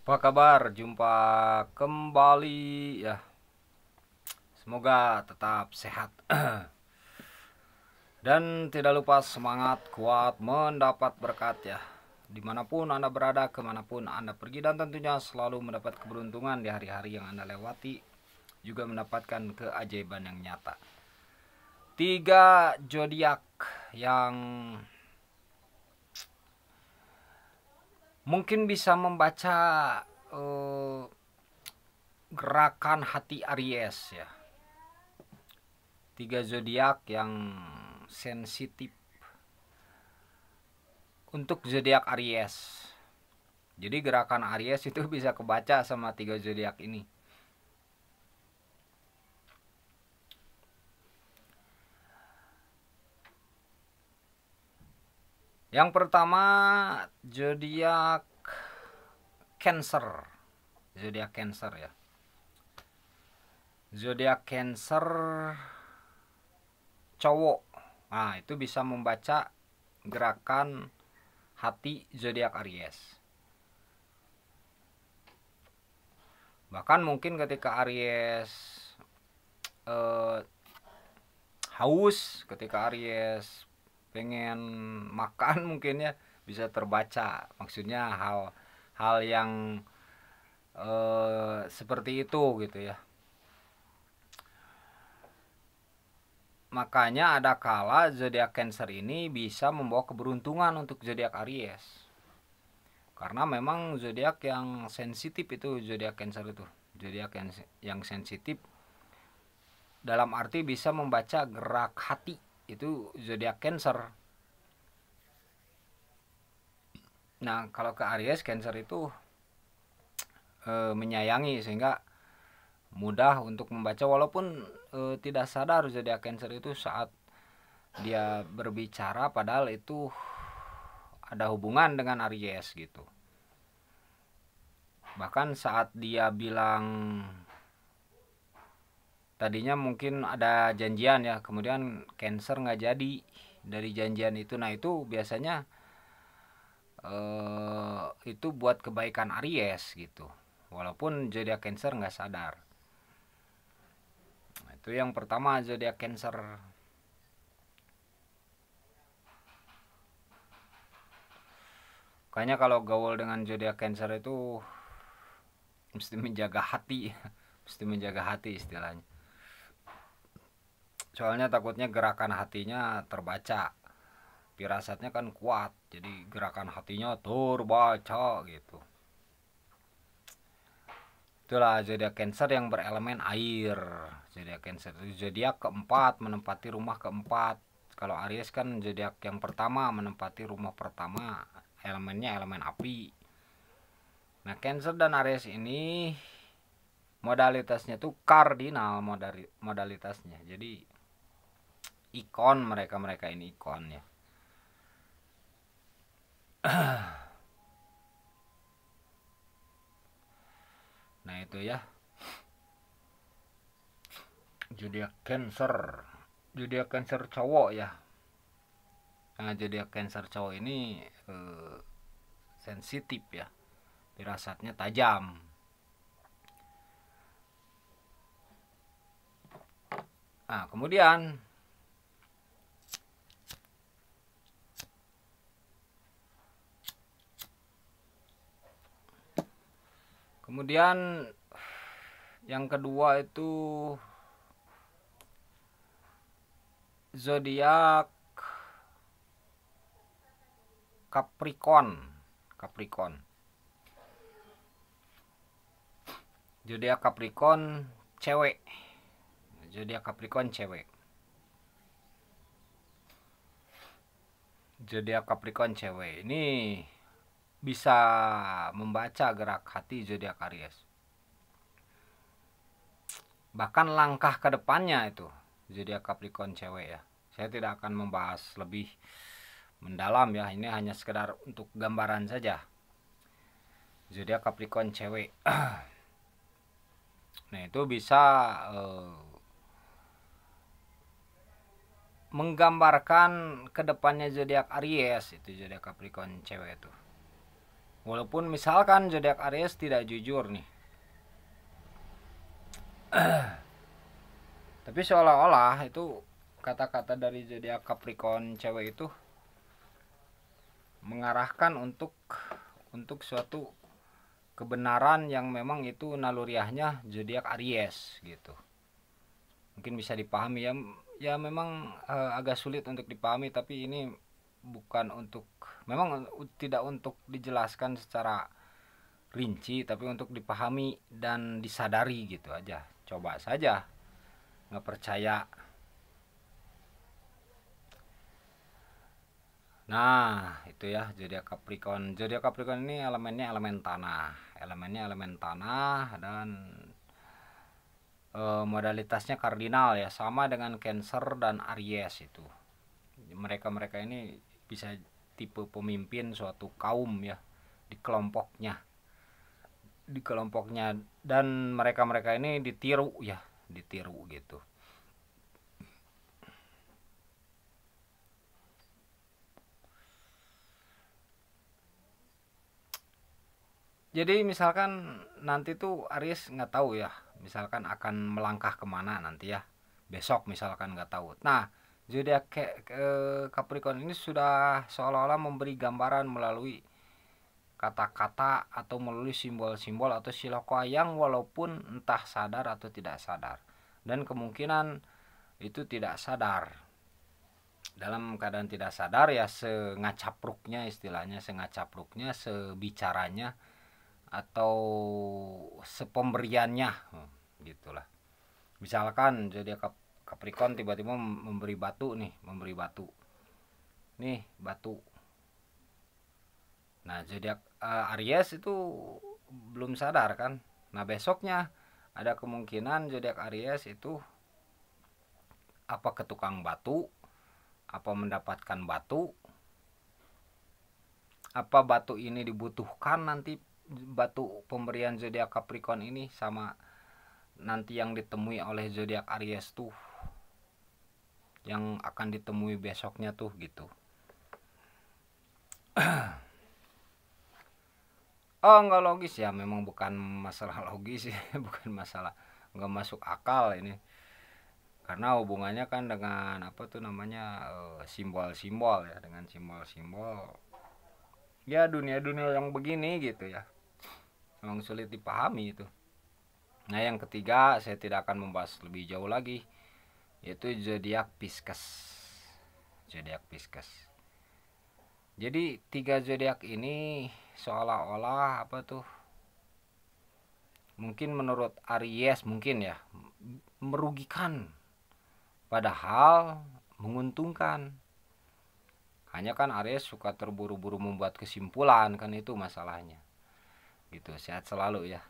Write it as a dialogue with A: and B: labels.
A: Apa kabar? Jumpa kembali ya. Semoga tetap sehat. Dan tidak lupa semangat kuat mendapat berkat ya. Dimanapun Anda berada, kemanapun Anda pergi dan tentunya selalu mendapat keberuntungan di hari-hari yang Anda lewati. Juga mendapatkan keajaiban yang nyata. Tiga zodiak yang mungkin bisa membaca uh, gerakan hati Aries ya tiga zodiak yang sensitif untuk zodiak Aries jadi gerakan Aries itu bisa kebaca sama tiga zodiak ini Yang pertama zodiak Cancer. Zodiak Cancer ya. Zodiak Cancer cowok. Nah, itu bisa membaca gerakan hati zodiak Aries. Bahkan mungkin ketika Aries eh, haus, ketika Aries pengen makan mungkin ya bisa terbaca maksudnya hal hal yang eh, seperti itu gitu ya makanya ada kala zodiak Cancer ini bisa membawa keberuntungan untuk zodiak Aries. Karena memang zodiak yang sensitif itu zodiak Cancer itu, zodiak yang, yang sensitif dalam arti bisa membaca gerak hati itu zodiak Cancer. Nah, kalau ke Aries, Cancer itu e, menyayangi sehingga mudah untuk membaca walaupun e, tidak sadar zodiak Cancer itu saat dia berbicara padahal itu ada hubungan dengan Aries gitu. Bahkan saat dia bilang tadinya mungkin ada janjian ya kemudian cancer nggak jadi dari janjian itu nah itu biasanya eh, itu buat kebaikan Aries gitu walaupun zodiak cancer nggak sadar nah, itu yang pertama zodiak cancer kayaknya kalau gaul dengan zodiak cancer itu mesti menjaga hati ya. mesti menjaga hati istilahnya soalnya takutnya gerakan hatinya terbaca pirasatnya kan kuat jadi gerakan hatinya terbaca gitu itulah zodiak cancer yang berelemen air zodiak cancer itu zodiak keempat menempati rumah keempat kalau Aries kan zodiak yang pertama menempati rumah pertama elemennya elemen api nah Cancer dan Aries ini modalitasnya tuh kardinal modalitasnya jadi ikon mereka mereka ini ikon ya nah itu ya Judia cancer Judia cancer cowok ya nah Judia cancer cowok ini eh, sensitif ya dirasatnya tajam nah kemudian kemudian yang kedua itu zodiak Capricorn Capricorn zodiak Capricorn cewek zodiak Capricorn cewek zodiak Capricorn cewek ini bisa membaca gerak hati zodiak Aries. Bahkan langkah ke depannya itu zodiak Capricorn cewek ya. Saya tidak akan membahas lebih mendalam ya, ini hanya sekedar untuk gambaran saja. Zodiak Capricorn cewek. nah, itu bisa uh, menggambarkan depannya zodiak Aries itu zodiak Capricorn cewek itu. Walaupun misalkan zodiak Aries tidak jujur nih. Tapi seolah-olah itu kata-kata dari zodiak Capricorn cewek itu mengarahkan untuk untuk suatu kebenaran yang memang itu naluriahnya zodiak Aries gitu. Mungkin bisa dipahami ya ya memang eh, agak sulit untuk dipahami tapi ini bukan untuk memang tidak untuk dijelaskan secara rinci tapi untuk dipahami dan disadari gitu aja coba saja nggak percaya nah itu ya zodiak Capricorn zodiak Capricorn ini elemennya elemen tanah elemennya elemen tanah dan e, modalitasnya kardinal ya sama dengan Cancer dan Aries itu mereka mereka ini bisa tipe pemimpin suatu kaum ya di kelompoknya di kelompoknya dan mereka-mereka ini ditiru ya ditiru gitu jadi misalkan nanti tuh Aris nggak tahu ya misalkan akan melangkah kemana nanti ya besok misalkan nggak tahu nah zodiak eh, Capricorn ini sudah seolah-olah memberi gambaran melalui kata-kata atau melalui simbol-simbol atau silokoa yang walaupun entah sadar atau tidak sadar dan kemungkinan itu tidak sadar dalam keadaan tidak sadar ya sengacapruknya istilahnya sengacapruknya sebicaranya atau sepemberiannya hmm, gitulah misalkan jadi Capricorn tiba-tiba memberi batu nih memberi batu nih batu nah zodiak uh, Aries itu belum sadar kan nah besoknya ada kemungkinan zodiak Aries itu apa ke tukang batu apa mendapatkan batu apa batu ini dibutuhkan nanti batu pemberian zodiak Capricorn ini sama nanti yang ditemui oleh zodiak Aries tuh Ya. yang akan ditemui besoknya tuh gitu oh nggak logis ya memang bukan masalah logis ya bukan masalah nggak masuk akal ini karena hubungannya kan dengan apa tuh namanya eh, simbol-simbol ya dengan simbol-simbol ya dunia-dunia yang begini gitu ya memang sulit dipahami itu nah yang ketiga saya tidak akan membahas lebih jauh lagi yaitu zodiak Pisces. Zodiak Pisces. Jadi tiga zodiak ini seolah-olah apa tuh? Mungkin menurut Aries mungkin ya merugikan padahal menguntungkan. Hanya kan Aries suka terburu-buru membuat kesimpulan kan itu masalahnya. Gitu, sehat selalu ya.